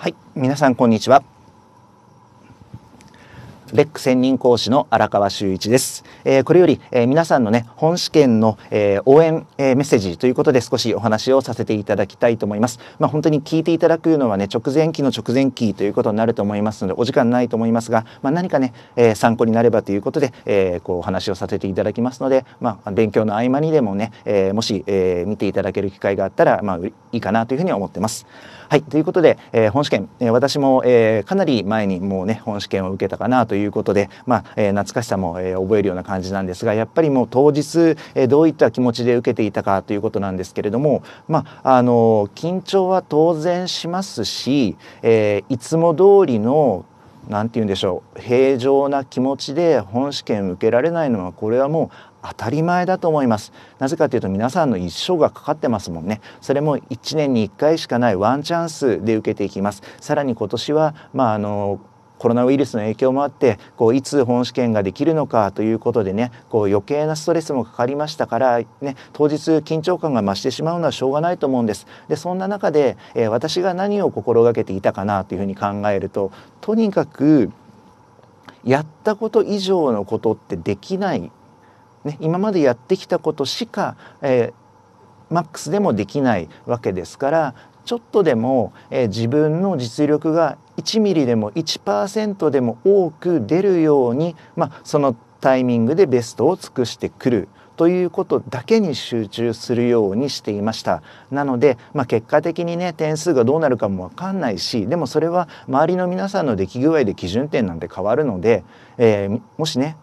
はい皆さんこんにちはベック専任講師の荒川修一です。えー、これより、えー、皆さんのね、本試験の、えー、応援、えメッセージということで少しお話をさせていただきたいと思います。まあ、本当に聞いていただくのはね、直前期の直前期ということになると思いますので、お時間ないと思いますが、まあ、何かね、え参考になればということで、えこうお話をさせていただきますので、まあ、勉強の合間にでもね、えもし、え見ていただける機会があったら、まあ、いいかなというふうに思ってます。はい、ということで、え本試験、え私も、えかなり前にもうね、本試験を受けたかなというということで、まあ、え懐かしさも、え覚えるような感じなんですがやっぱりもう当日、えどういった気持ちで受けていたかということなんですけれども、まあ、あの緊張は当然しますし、えいつも通りの何て言うんでしょう平常な気持ちで本試験受けられないのはこれはもう当たり前だと思いますなぜかというと皆さんの一生がかかってますもんねそれも1年に1回しかないワンチャンスで受けていきますさらに今年はまああのコロナウイルスの影響もあってこういつ本試験ができるのかということでねこう余計なストレスもかかりましたから、ね、当日緊張感が増してしまうのはしょうがないと思うんです。でそんな中で、えー、私が何を心がけていたかなというふうに考えるととにかくやったこと以上のことってできない、ね、今までやってきたことしか、えー、マックスでもできないわけですからちょっとでも、えー、自分の実力が1ミリでも1%でも多く出るように、まあ、そのタイミングでベストを尽くしてくるということだけに集中するようにしていましたなので、まあ、結果的にね点数がどうなるかも分かんないしでもそれは周りの皆さんの出来具合で基準点なんて変わるので、えー、もしね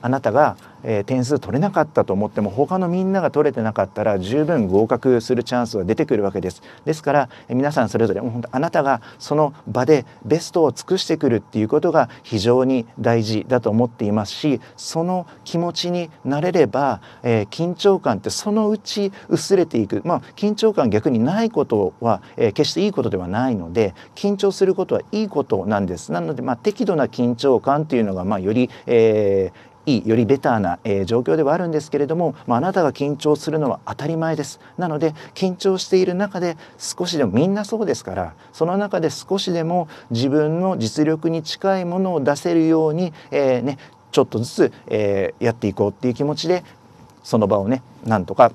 あなたがえー、点数取れなかったと思っても他のみんなが取れてなかったら十分合格するチャンスは出てくるわけですですから、えー、皆さんそれぞれもう本当あなたがその場でベストを尽くしてくるっていうことが非常に大事だと思っていますしその気持ちになれれば、えー、緊張感ってそのうち薄れていくまあ緊張感逆にないことは、えー、決していいことではないので緊張することはいいことなんですなのでまあ適度な緊張感っていうのがまあより、えー、いいよりベターな、えー、状況ではあるんですけれども、まあ、なたが緊張するのは当たり前ですなので緊張している中で少しでもみんなそうですからその中で少しでも自分の実力に近いものを出せるように、えー、ね、ちょっとずつ、えー、やっていこうっていう気持ちでその場をねなんとか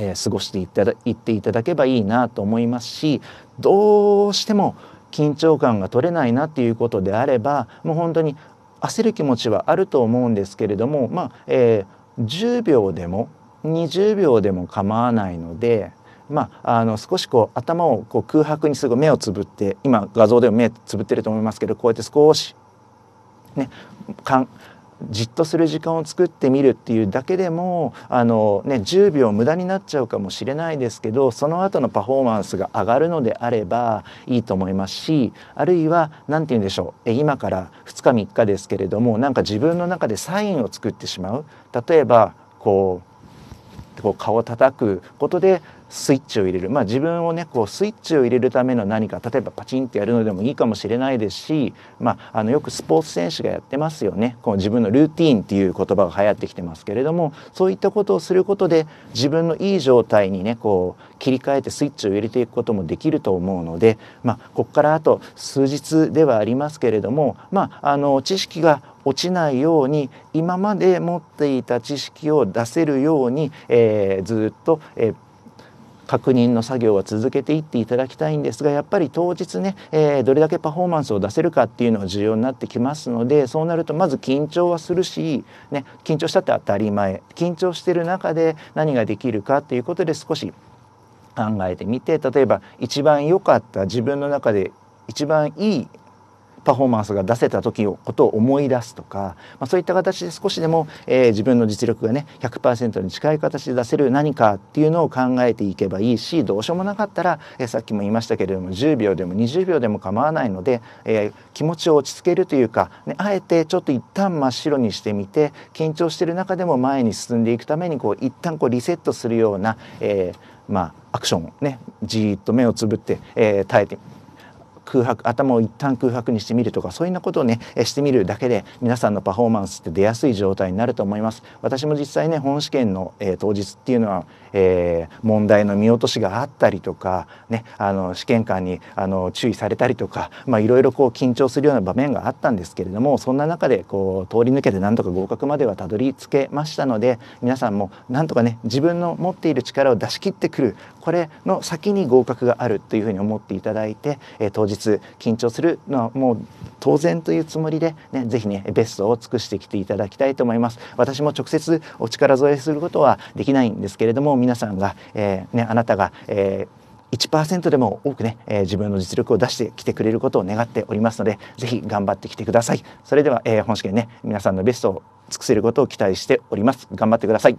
えー、過ごしていただっていただけばいいなと思いますしどうしても緊張感が取れないなっていうことであればもう本当に焦る気持ちはあると思うんですけれども、まあえー、10秒でも20秒でも構わないので、まあ、あの少しこう頭をこう空白にすぐ目をつぶって今画像でも目つぶってると思いますけどこうやって少しねかんじっとする時間を作ってみるっていうだけでもあの、ね、10秒無駄になっちゃうかもしれないですけどその後のパフォーマンスが上がるのであればいいと思いますしあるいは何て言うんでしょう今から2日3日ですけれどもなんか自分の中でサインを作ってしまう例えばこうってこう顔を叩くことでスイッチを入れる、まあ、自分をねこうスイッチを入れるための何か例えばパチンってやるのでもいいかもしれないですし、まあ、あのよくスポーツ選手がやってますよねこう自分のルーティーンっていう言葉が流行ってきてますけれどもそういったことをすることで自分のいい状態にねこう切り替えてスイッチを入れていくこともできると思うので、まあ、ここからあと数日ではありますけれども、まあ、あの知識が落ちないように今まで持っていた知識を出せるように、えー、ずっと、えー、確認の作業は続けていっていただきたいんですがやっぱり当日ね、えー、どれだけパフォーマンスを出せるかっていうのが重要になってきますのでそうなるとまず緊張はするし、ね、緊張したって当たり前緊張してる中で何ができるかっていうことで少し考えてみて例えば一番良かった自分の中で一番いいパフォーマンスが出せた時をことを思い出すとか、まあ、そういった形で少しでも、えー、自分の実力がね100%に近い形で出せる何かっていうのを考えていけばいいしどうしようもなかったら、えー、さっきも言いましたけれども10秒でも20秒でも構わないので、えー、気持ちを落ち着けるというか、ね、あえてちょっと一旦真っ白にしてみて緊張してる中でも前に進んでいくためにこう一旦こうリセットするような、えー、まあ、アクションをねじっと目をつぶって、えー、耐えて空白頭を一旦空白にしてみるとかそういうようなことをねしてみるだけで皆さんのパフォーマンスって出やすい状態になると思います私も実際ね本試験の、えー、当日っていうのは、えー、問題の見落としがあったりとかねあの試験官にあの注意されたりとかまいろいろこう緊張するような場面があったんですけれどもそんな中でこう通り抜けてなんとか合格まではたどり着けましたので皆さんもなんとかね自分の持っている力を出し切ってくるこれの先に合格があるというふうに思っていただいて、え当日緊張するのはもう当然というつもりで、ね、ぜひねベストを尽くしてきていただきたいと思います私も直接お力添えすることはできないんですけれども皆さんが、えー、ね、あなたが、えー1%でも多くね、えー、自分の実力を出してきてくれることを願っておりますので、ぜひ頑張ってきてください。それでは、えー、本試験ね、皆さんのベストを尽くせることを期待しております。頑張ってください。